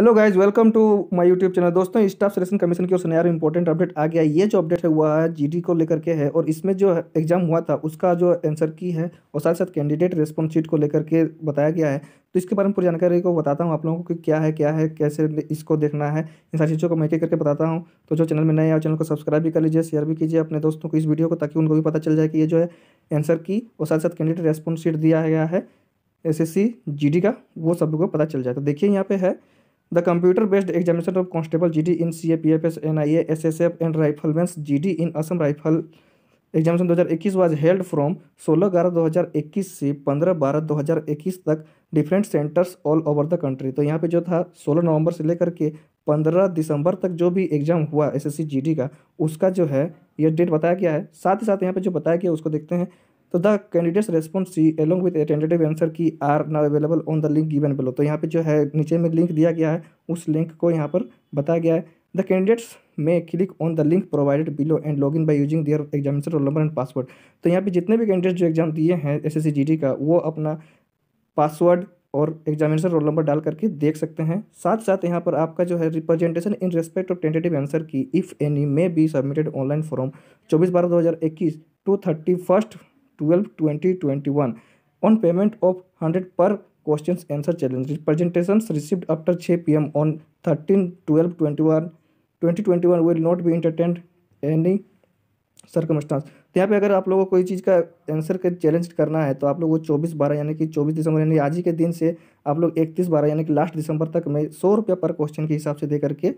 hello guys welcome to my YouTube channel दोस्तों Staff Selection Commission की ओर से नया इंपॉर्टेंट अपडेट आ गया ये जो अपडेट है हुआ है जीडी को लेकर के है और इसमें जो एग्जाम हुआ था उसका जो आंसर की है और साथ साथ कैंडिडेट रिस्पॉन्स शीट को लेकर के बताया गया है तो इसके बारे में पूरी जानकारी को बताता हूँ आप लोगों को कि क्या है क्या है कैसे इसको देखना है इन सारी चीज़ों को मैं करके बताता हूँ तो जो चैनल में नए हैं चैनल को सब्सक्राइब भी कर लीजिए शेयर भी कीजिए अपने दोस्तों को इस वीडियो को ताकि उनको भी पता चल जाए कि ये जो है आंसर की और साथ साथ कैंडिडेट रेस्पॉन्स शीट दिया गया है एस एस का वो सब को पता चल जाए तो देखिए यहाँ पे है the computer based examination of constable G D in C A P F S N I A S S F and मैं G D in Assam rifle examination दो हज़ार इक्कीस वाज हेल्ड फ्रॉम सोलह ग्यारह दो हज़ार इक्कीस से पंद्रह बारह दो हज़ार इक्कीस तक different centres all over the country तो यहाँ पे जो था सोलह नवंबर से लेकर के पंद्रह दिसंबर तक जो भी एग्जाम हुआ S S C G D का उसका जो है यह डेट बताया गया है साथ ही साथ यहाँ पे जो बताया गया उसको देखते हैं तो the candidates response see along with tentative answer key are not available on the link given below तो यहाँ पे जो है नीचे में लिंक दिया गया है उस लिंक को यहाँ पर बताया गया है the candidates may click on the link provided below and log in by using their examination roll number and password तो यहाँ पे जितने भी कैंडिडेट्स जो एग्जाम दिए हैं एस एस का वो अपना पासवर्ड और एग्जामिनेशन रोल नंबर डाल करके देख सकते हैं साथ साथ यहाँ पर आपका जो है representation in respect of tentative answer की if any may be submitted online form चौबीस बारह दो हज़ार इक्कीस to thirty first twelve twenty twenty one on payment of hundred पर question answer challenge representation received after छः P M on thirteen twelve twenty one twenty twenty one will not B इंटरटेंड any circumstance तो यहाँ पे अगर आप लोगों को कोई चीज़ का आंसर का चैलेंज करना है तो आप लोग वो चौबीस बारह यानी कि चौबीस दिसंबर यानी आज ही के दिन से आप लोग इकतीस बारह यानी कि लास्ट दिसंबर तक में सौ रुपये पर क्वेश्चन के हिसाब से दे करके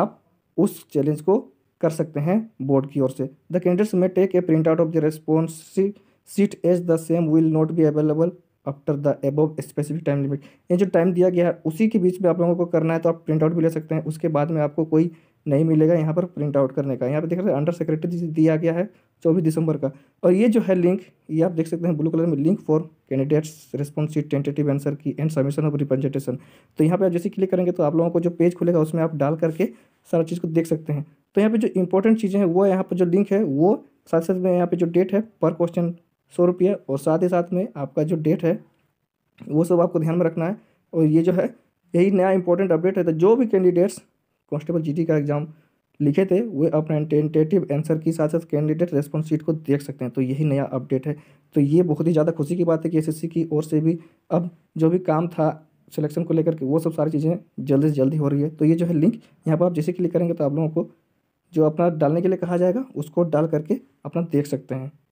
आप उस चैलेंज को कर सकते हैं बोर्ड की ओर से the candidates may take a print out of the responsive sheet as the same will not be available after the above specific time limit ये जो टाइम दिया गया है उसी के बीच में आप लोगों को करना है तो आप प्रिंट आउट भी ले सकते हैं उसके बाद में आपको कोई नहीं मिलेगा यहाँ पर प्रिंट आउट करने का यहाँ पर देख रहे हैं अंडर सेक्रेटरी दिया गया है चौबीस दिसंबर का और ये जो है लिंक ये आप देख सकते हैं ब्लू कलर में link for candidates response sheet tentative answer key and submission of representation तो यहाँ पे आप जैसे क्लिक करेंगे तो आप लोगों को जो पेज खुलेगा उसमें आप डाल करके सारा चीज़ को देख सकते हैं तो यहाँ पर जो इंपॉर्टेंट चीज़ें हैं वो यहाँ पर जो लिंक है वो साथ साथ में यहाँ पे जो डेट है पर क्वेश्चन सौ रुपये और साथ ही साथ में आपका जो डेट है वो सब आपको ध्यान में रखना है और ये जो है यही नया इंपॉर्टेंट अपडेट है तो जो भी कैंडिडेट्स कॉन्स्टेबल जीटी का एग्ज़ाम लिखे थे वे अपने टेंटेटिव आंसर के साथ साथ कैंडिडेट रेस्पॉन्स शीट को देख सकते हैं तो यही नया अपडेट है तो ये बहुत ही ज़्यादा खुशी की बात है कि एसएससी की ओर से भी अब जो भी काम था सिलेक्शन को लेकर के वो सब सारी चीज़ें जल्दी से जल्दी हो रही है तो ये जो है लिंक यहाँ पर आप जैसे क्लिक करेंगे तो आप लोगों को जो अपना डालने के लिए कहा जाएगा उसको डाल करके अपना देख सकते हैं